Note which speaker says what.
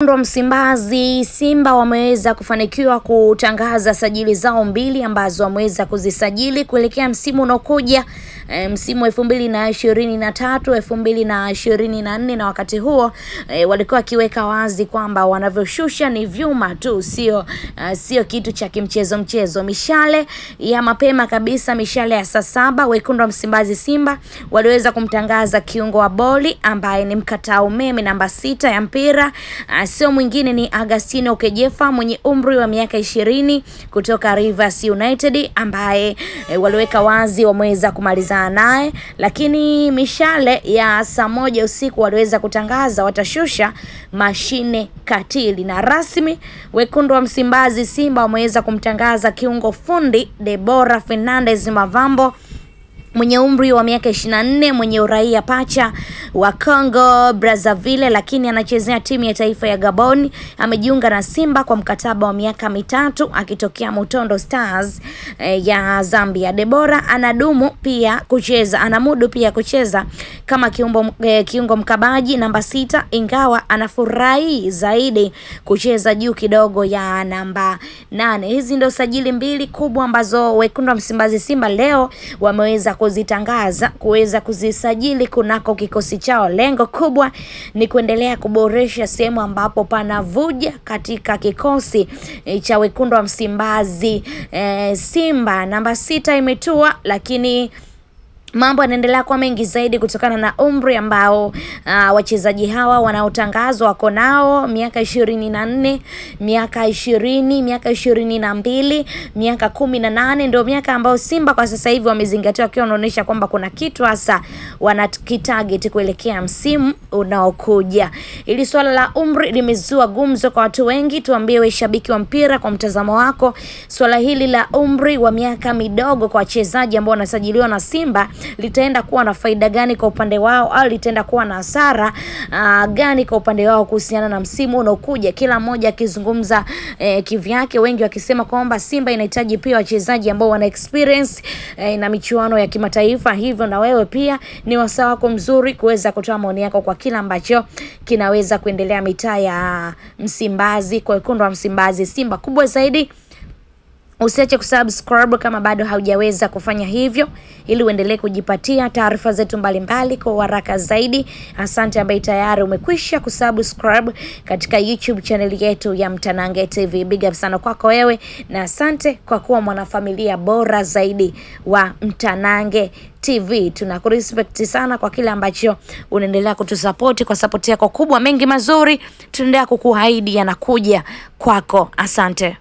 Speaker 1: Wekundu wa Msimbazi Simba wameweza kufanikiwa kutangaza sajili zao mbili ambazo wameweza kuzisajili kuelekea msimu unaokuja e, msimu wa elfu mbili na ishirini na tatu elfu mbili na ishirini na nne na wakati huo e, walikuwa wakiweka wazi kwamba wanavyoshusha ni vyuma tu, sio uh, sio kitu cha kimchezo mchezo. Mishale ya mapema kabisa, mishale ya saa saba, wekundu wa Msimbazi Simba waliweza kumtangaza kiungo wa boli ambaye ni mkataa umeme namba sita ya mpira uh, sio mwingine ni Agustino Kejefa mwenye umri wa miaka ishirini kutoka Rivers United ambaye e, waliweka wazi wameweza kumaliza kujiandaa naye, lakini mishale ya saa moja usiku waliweza kutangaza watashusha mashine katili, na rasmi wekundu wa Msimbazi Simba wameweza kumtangaza kiungo fundi Debora Fernandez Mavambo mwenye umri wa miaka 24 mwenye uraia pacha wa Congo Brazzaville, lakini anachezea timu ya taifa ya Gabon. Amejiunga na Simba kwa mkataba wa miaka mitatu akitokea Mutondo Stars e, ya Zambia. Debora anadumu pia kucheza, anamudu pia kucheza kama kiungo e, eh, kiungo mkabaji namba sita, ingawa anafurahi zaidi kucheza juu kidogo ya namba nane. Hizi ndio sajili mbili kubwa ambazo wekundu wa Msimbazi Simba leo wameweza kuzitangaza kuweza kuzisajili kunako kikosi chao. Lengo kubwa ni kuendelea kuboresha sehemu ambapo panavuja katika kikosi e, cha wekundu wa Msimbazi. E, Simba namba sita imetua lakini Mambo yanaendelea kuwa mengi zaidi kutokana na umri ambao uh, wachezaji hawa wanaotangazwa wako nao, miaka ishirini na nne, miaka ishirini, miaka ishirini na mbili, miaka kumi na nane ndio miaka ambayo Simba kwa sasa hivi wamezingatia, wakiwa wanaonyesha kwamba kuna kitu hasa wanakitarget kuelekea msimu unaokuja. Ili swala la umri limezua gumzo kwa watu wengi. Tuambie we shabiki wa mpira, kwa mtazamo wako swala hili la umri wa miaka midogo kwa wachezaji ambao wanasajiliwa na Simba litaenda kuwa na faida gani kwa upande wao au litaenda kuwa na hasara uh, gani kwa upande wao kuhusiana na msimu unaokuja, kila mmoja akizungumza eh, kivyake, wengi wakisema kwamba Simba inahitaji pia wachezaji ambao wana experience eh, na michuano ya kimataifa. Hivyo na wewe pia ni wasaa wako mzuri kuweza kutoa maoni yako kwa kila ambacho kinaweza kuendelea mitaa ya Msimbazi, kwa wekundu wa Msimbazi. Simba kubwa zaidi Usiache kusubscribe kama bado haujaweza kufanya hivyo, ili uendelee kujipatia taarifa zetu mbalimbali kwa haraka zaidi. Asante ambaye tayari umekwisha kusubscribe katika YouTube chaneli yetu ya Mtanange TV. Big up sana kwako wewe, na asante kwa kuwa mwanafamilia bora zaidi wa Mtanange TV. Tunakurespect sana kwa kile ambacho unaendelea kutusapoti, kwa sapoti yako kubwa. Mengi mazuri tunaendelea kukuahidi yanakuja kwako. Asante.